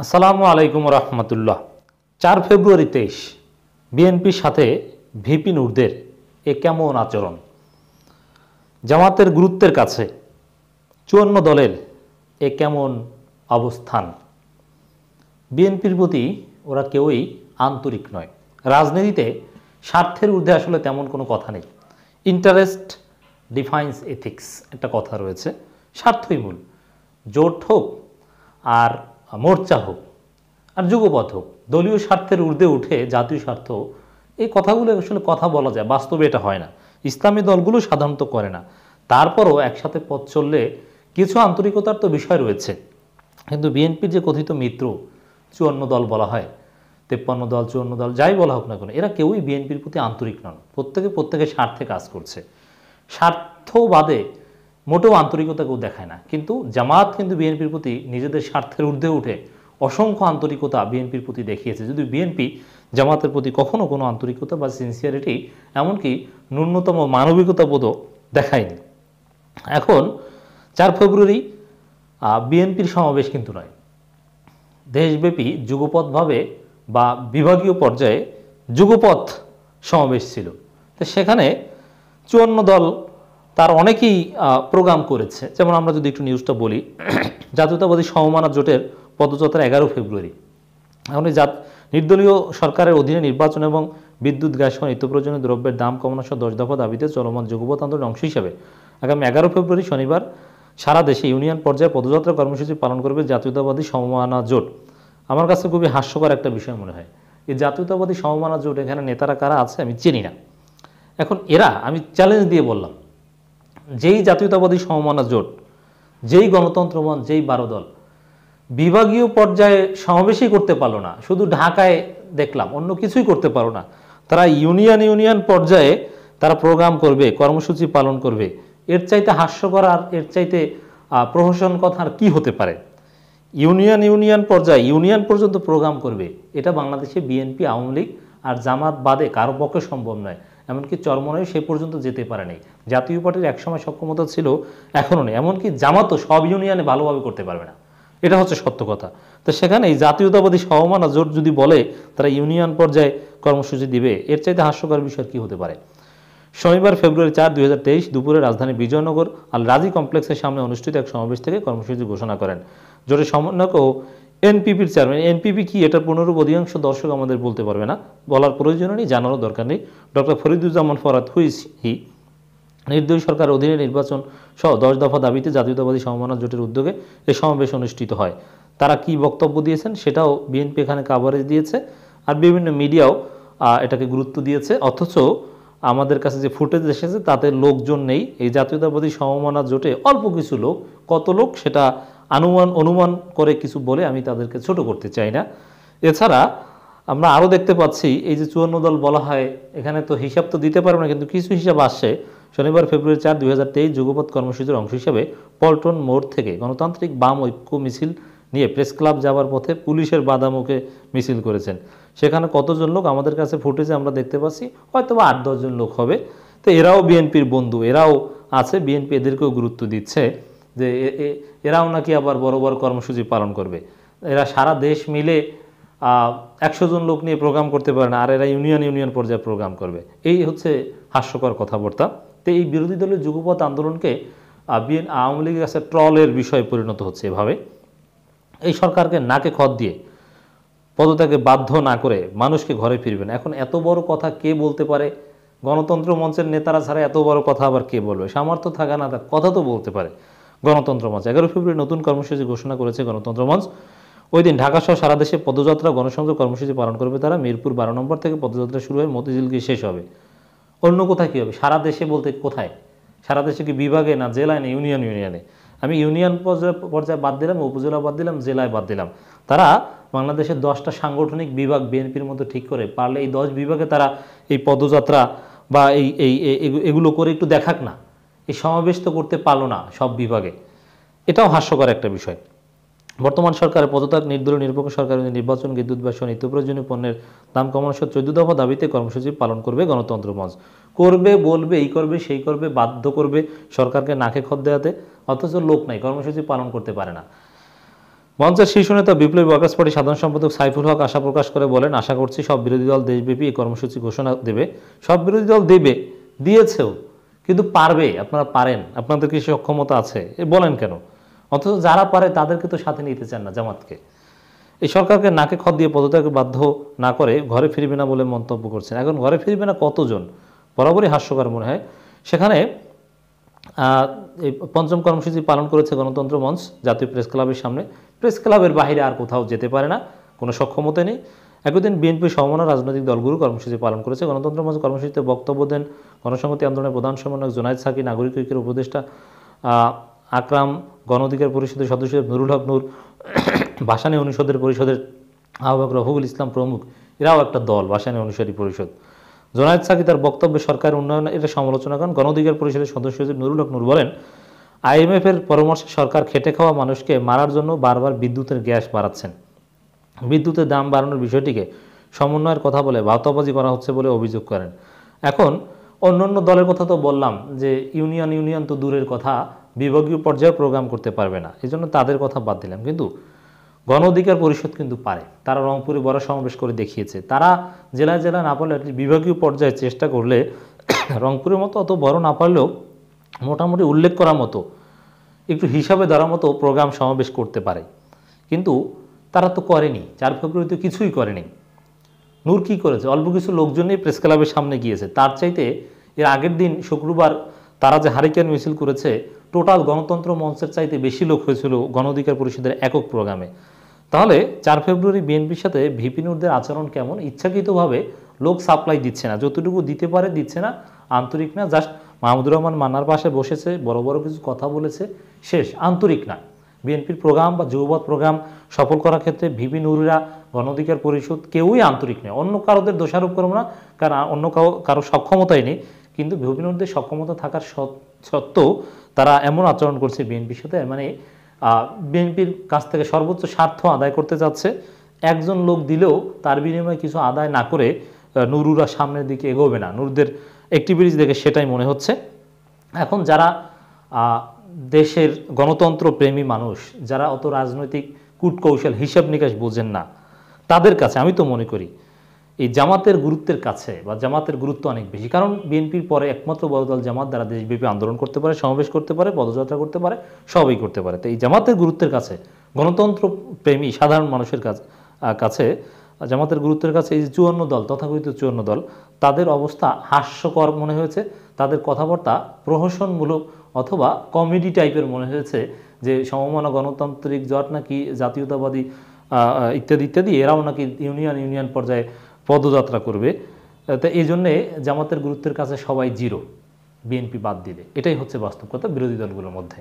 আসসালামু আলাইকুম রহমতুল্লাহ চার ফেব্রুয়ারি তেইশ বিএনপির সাথে ভিপি নুরদের এ কেমন আচরণ জামাতের গুরুত্বের কাছে চুয়ান্ন দলের এ কেমন অবস্থান বিএনপির প্রতি ওরা কেউই আন্তরিক নয় রাজনীতিতে স্বার্থের ঊর্ধ্বে আসলে তেমন কোনো কথা নেই ইন্টারেস্ট ডিফাইন্স এথিক্স একটা কথা রয়েছে স্বার্থই মূল জোট হোক আর মোর্চা হোক আর যুগপথ হোক দলীয় স্বার্থের ঊর্ধ্বে উঠে জাতীয় স্বার্থ এই কথাগুলো আসলে কথা বলা যায় বাস্তবে এটা হয় না ইসলামী দলগুলো সাধারণত করে না তারপরও একসাথে পথ চললে কিছু আন্তরিকতার তো বিষয় রয়েছে কিন্তু বিএনপির যে কথিত মিত্র চুয়ান্ন দল বলা হয় তেপ্পান্ন দল চুয়ান্ন দল যাই বলা হোক না কেন এরা কেউই বিএনপির প্রতি আন্তরিক নন প্রত্যেকে প্রত্যেকের স্বার্থে কাজ করছে স্বার্থবাদে মোটেও আন্তরিকতা কেউ দেখায় না কিন্তু জামাত কিন্তু বিএনপির প্রতি নিজেদের স্বার্থের ঊর্ধ্বে উঠে অসংখ্য আন্তরিকতা বিএনপির প্রতি দেখিয়েছে যদি বিএনপি জামাতের প্রতি কখনও কোনো আন্তরিকতা বা সিনসিয়ারিটি এমনকি ন্যূনতম মানবিকতা বোধও দেখায়নি এখন চার ফেব্রুয়ারি বিএনপির সমাবেশ কিন্তু নয় দেশব্যাপী যুগপথভাবে বা বিভাগীয় পর্যায়ে যুগপথ সমাবেশ ছিল তো সেখানে চুয়ান্ন দল তার অনেকেই প্রোগ্রাম করেছে যেমন আমরা যদি একটু নিউজটা বলি জাতীয়তাবাদী সমমানা জোটের পদযাত্রা এগারো ফেব্রুয়ারি এখন এই জাত নির্দলীয় সরকারের অধীনে নির্বাচন এবং বিদ্যুৎ গ্যাস এবং নিত্য প্রয়োজনীয় দ্রব্যের দাম কমানো সহ দশ দফা দাবিতে চলমান যুগপথ আন্দোলনের অংশ হিসাবে আগামী এগারো ফেব্রুয়ারি শনিবার সারা দেশে ইউনিয়ন পর্যায়ে পদযাত্রা কর্মসূচি পালন করবে জাতীয়তাবাদী সমমানা জোট আমার কাছে খুবই হাস্যকর একটা বিষয় মনে হয় এই জাতীয়তাবাদী সমমানা জোট এখানে নেতারা কারা আছে আমি চিনি না এখন এরা আমি চ্যালেঞ্জ দিয়ে বললাম যেই জাতীয়তাবাদী সমমানা জোট যেই গণতন্ত্র মন যেই বারো দল বিভাগীয় পর্যায়ে সমাবেশই করতে পারলো না শুধু ঢাকায় দেখলাম অন্য কিছুই করতে পারলো না তারা ইউনিয়ন ইউনিয়ন পর্যায়ে তারা প্রোগ্রাম করবে কর্মসূচি পালন করবে এর চাইতে হাস্যকর আর এর চাইতে প্রহসন কথার কি হতে পারে ইউনিয়ন ইউনিয়ন পর্যায়ে ইউনিয়ন পর্যন্ত প্রোগ্রাম করবে এটা বাংলাদেশে বিএনপি আওয়ামী লীগ আর জামাত বাদে কারো পক্ষে সম্ভব নয় এমনকি চরমনায় সে পর্যন্ত যেতে পারেনি জাতীয় পার্টির একসময় সক্ষমতা ছিল এখনও নেই এমনকি জামাতও সব ইউনিয়নে ভালোভাবে করতে পারবে না এটা হচ্ছে সত্য কথা তো সেখানে এই জাতীয়তাবাদী সহমানা জোট যদি বলে তারা ইউনিয়ন পর্যায়ে কর্মসূচি দিবে এর চাইতে হাস্যকর বিষয় কি হতে পারে শনিবার ফেব্রুয়ারি চার দুই দুপুরে রাজধানী বিজয়নগর আল রাজি কমপ্লেক্সের সামনে অনুষ্ঠিত এক সমাবেশ থেকে কর্মসূচি ঘোষণা করেন জোরে সমন্বয়ক ও এনপিপির চেয়ারম্যান এনপিপি কি এটার পুনরূপ অধিকাংশ দর্শক আমাদের বলতে পারবে না বলার প্রয়োজন নেই জানারও দরকার নেই ডক্টর ফরিদুজ্জামান ফরাত হুইস হি নির্দলীয় সরকার অধীনে নির্বাচন সহ দশ দফা দাবিতে জাতীয়তাবাদী সমমানা জোটের উদ্যোগে এই সমাবেশ অনুষ্ঠিত হয় তারা কি বক্তব্য দিয়েছেন সেটাও বিএনপি এখানে কাভারেজ দিয়েছে আর বিভিন্ন মিডিয়াও এটাকে গুরুত্ব দিয়েছে অথচ আমাদের কাছে যে ফুটেজ এসেছে তাতে লোকজন নেই এই জাতীয়তাবাদী সমমানা জোটে অল্প কিছু লোক কত লোক সেটা আনুমান অনুমান করে কিছু বলে আমি তাদেরকে ছোট করতে চাই না এছাড়া আমরা আরও দেখতে পাচ্ছি এই যে চুয়ান্ন দল বলা হয় এখানে তো হিসাব তো দিতে পারবো না কিন্তু কিছু হিসাব আসছে শনিবার ফেব্রুয়ারি চার দুই হাজার তেইশ যুগপথ কর্মসূচির অংশ হিসেবে পল্টন মোড় থেকে গণতান্ত্রিক বাম ঐক্য মিছিল নিয়ে প্রেস ক্লাব যাওয়ার পথে পুলিশের বাধা মুখে মিছিল করেছেন সেখানে কতজন লোক আমাদের কাছে ফুটেজে আমরা দেখতে পাচ্ছি হয়তো বা আট দশজন লোক হবে তো এরাও বিএনপির বন্ধু এরাও আছে বিএনপি এদেরকেও গুরুত্ব দিচ্ছে যে এরাও নাকি আবার বড় বড় কর্মসূচি পালন করবে এরা সারা দেশ মিলে একশো জন লোক নিয়ে প্রোগ্রাম করতে পারে না আর এরা ইউনিয়ন ইউনিয়ন পর্যায়ে প্রোগ্রাম করবে এই হচ্ছে হাস্যকর কথাবার্তা তো এই বিরোধী দলের যুগপথ আন্দোলনকে বিএন আওয়ামী লীগের কাছে ট্রলের বিষয়ে পরিণত হচ্ছে এভাবে এই সরকারকে নাকে খত দিয়ে পদত্যাগে বাধ্য না করে মানুষকে ঘরে ফিরবেন এখন এত বড় কথা কে বলতে পারে গণতন্ত্র মঞ্চের নেতারা ছাড়া এত বড় কথা আবার কে বলবে সামর্থ্য থাকা না তার কথা তো বলতে পারে গণতন্ত্র মঞ্চ এগারো ফেব্রুয়ারি নতুন কর্মসূচি ঘোষণা করেছে গণতন্ত্র মঞ্চ ওই দিন ঢাকাসহ সারা দেশে পদযাত্রা গণসংযোগ কর্মসূচি পালন করবে তারা মিরপুর বারো নম্বর থেকে পদযাত্রা শুরু হয়ে মতিঝিলকে শেষ হবে অন্য কোথায় কী হবে সারা দেশে বলতে কোথায় সারা দেশে কি বিভাগে না জেলায় না ইউনিয়ন ইউনিয়নে আমি ইউনিয়ন পর্যায়ে পর্যায়ে বাদ দিলাম উপজেলা বাদ দিলাম জেলায় বাদ দিলাম তারা বাংলাদেশের দশটা সাংগঠনিক বিভাগ বিএনপির মতো ঠিক করে পারলে এই দশ বিভাগে তারা এই পদযাত্রা বা এই এই এগুলো করে একটু দেখাক না এই সমাবেশ তো করতে পারলো না সব বিভাগে এটাও হাস্যকর একটা বিষয় বর্তমান সরকারের পদত্যাগ নির্দলীয় নিরপেক্ষ সরকারের নির্বাচন বিদ্যুৎ বা নিত্য প্রয়োজনীয় পণ্যের দাম কমানো সহ চোদ্দ দফা দাবিতে কর্মসূচি পালন করবে গণতন্ত্র মঞ্চ করবে বলবে এই করবে সেই করবে বাধ্য করবে সরকারকে নাকে খদ দেওয়াতে অথচ লোক নাই কর্মসূচি পালন করতে পারে না মঞ্চের শীর্ষ নেতা বিপ্লবী ওয়ার্কার্স পার্টি সাধারণ সম্পাদক সাইফুল হক আশা প্রকাশ করে বলেন আশা করছি সব বিরোধী দল দেশব্যাপী এই কর্মসূচি ঘোষণা দেবে সব বিরোধী দল দেবে দিয়েছেও কিন্তু পারবে আপনারা পারেন আপনাদের কি সক্ষমতা আছে এ বলেন কেন অথচ যারা পারে তাদেরকে তো সাথে নিতে চান না জামাতকে এই সরকারকে নাকে খত দিয়ে পদত্যাগ বাধ্য না করে ঘরে ফিরবে না বলে মন্তব্য করছেন এখন ঘরে ফিরবে না কতজন বরাবরই হাস্যকর মনে হয় সেখানে পঞ্চম কর্মসূচি পালন করেছে গণতন্ত্র মঞ্চ জাতীয় প্রেস ক্লাবের সামনে প্রেস ক্লাবের বাহিরে আর কোথাও যেতে পারে না কোনো সক্ষমতা নেই একদিন বিএনপি সমমনা রাজনৈতিক দলগুলো কর্মসূচি পালন করেছে গণতন্ত্র মঞ্চ কর্মসূচিতে বক্তব্য দেন গণসংহতি আন্দোলনের প্রধান সমন্বয়ক জোনায়দ সাকি নাগরিক ঐক্যের উপদেষ্টা আকরাম গণ অধিকার পরিষদের সদস্য নুরুল হক নূর ভাসানী অনুষদের পরিষদের আহ্বায়ক রফুল ইসলাম প্রমুখ এরাও একটা দল ভাসানী অনুসারী পরিষদ জোনায়দ সাকি তার বক্তব্যে সরকার উন্নয়ন এটা সমালোচনা করেন গণ অধিকার পরিষদের সদস্য নুরুল হক নূর বলেন আইএমএফ এর পরামর্শে সরকার খেটে খাওয়া মানুষকে মারার জন্য বারবার বিদ্যুতের গ্যাস বাড়াচ্ছেন বিদ্যুতের দাম বাড়ানোর বিষয়টিকে সমন্বয়ের কথা বলে ভাওতাবাজি করা হচ্ছে বলে অভিযোগ করেন এখন অন্য অন্য দলের কথা তো বললাম যে ইউনিয়ন ইউনিয়ন তো দূরের কথা বিভাগীয় পর্যায়ে প্রোগ্রাম করতে পারবে না জন্য তাদের কথা বাদ দিলাম কিন্তু গণ অধিকার পরিষদ কিন্তু পারে তারা রংপুরে বড় সমাবেশ করে দেখিয়েছে তারা জেলা জেলা না পারলে বিভাগীয় পর্যায়ে চেষ্টা করলে রংপুরের মতো অত বড় না পারলেও মোটামুটি উল্লেখ করার মতো একটু হিসাবে ধরার মতো প্রোগ্রাম সমাবেশ করতে পারে কিন্তু তারা তো করেনি চার তো কিছুই করেনি নূর কী করেছে অল্প কিছু লোকজনই প্রেস ক্লাবের সামনে গিয়েছে তার চাইতে এর আগের দিন শুক্রবার তারা যে হারিকেন মিছিল করেছে টোটাল গণতন্ত্র মঞ্চের চাইতে বেশি লোক হয়েছিল গণ অধিকার পরিষদের একক প্রোগ্রামে তাহলে চার ফেব্রুয়ারি বিএনপির সাথে ভিপিনুরদের আচরণ কেমন ইচ্ছাকৃতভাবে লোক সাপ্লাই দিচ্ছে না যতটুকু দিতে পারে দিচ্ছে না আন্তরিক না জাস্ট মাহমুদুর রহমান মান্নার পাশে বসেছে বড় বড় কিছু কথা বলেছে শেষ আন্তরিক না বিএনপির প্রোগ্রাম বা যুববধ প্রোগ্রাম সফল করার ক্ষেত্রে ভিপি নুরিরা গণঅধিকার পরিষদ কেউই আন্তরিক নেই অন্য কারোদের দোষারোপ করবো না কারণ অন্য কারো সক্ষমতাই নেই কিন্তু অভিনবদের সক্ষমতা থাকার সত্ত্বেও তারা এমন আচরণ করছে বিএনপির সাথে মানে বিএনপির কাছ থেকে সর্বোচ্চ স্বার্থ আদায় করতে যাচ্ছে একজন লোক দিলেও তার বিনিময়ে কিছু আদায় না করে নুরুরা সামনের দিকে এগোবে না নুরদের অ্যাক্টিভিটিস দেখে সেটাই মনে হচ্ছে এখন যারা দেশের গণতন্ত্র প্রেমী মানুষ যারা অত রাজনৈতিক কূটকৌশল হিসাব নিকাশ বোঝেন না তাদের কাছে আমি তো মনে করি এই জামাতের গুরুত্বের কাছে বা জামাতের গুরুত্ব অনেক বেশি কারণ বিএনপির পরে একমাত্র বড় দল জামাত দ্বারা দেশব্যাপী আন্দোলন করতে পারে সমাবেশ করতে পারে পদযাত্রা করতে পারে সবই করতে পারে তো এই জামাতের গুরুত্বের কাছে গণতন্ত্র প্রেমী সাধারণ মানুষের কাছে জামাতের গুরুত্বের কাছে এই চুয়ান্ন দল তথাকথিত চুয়ান্ন দল তাদের অবস্থা হাস্যকর মনে হয়েছে তাদের কথাবার্তা প্রহসনমূলক অথবা কমেডি টাইপের মনে হয়েছে যে সমমানা গণতান্ত্রিক জট নাকি জাতীয়তাবাদী ইত্যাদি ইত্যাদি এরাও নাকি ইউনিয়ন ইউনিয়ন পর্যায়ে পদযাত্রা করবে তো এই জন্যে জামাতের গুরুত্বের কাছে সবাই জিরো বিএনপি বাদ দিলে এটাই হচ্ছে বাস্তব কথা বিরোধী দলগুলোর মধ্যে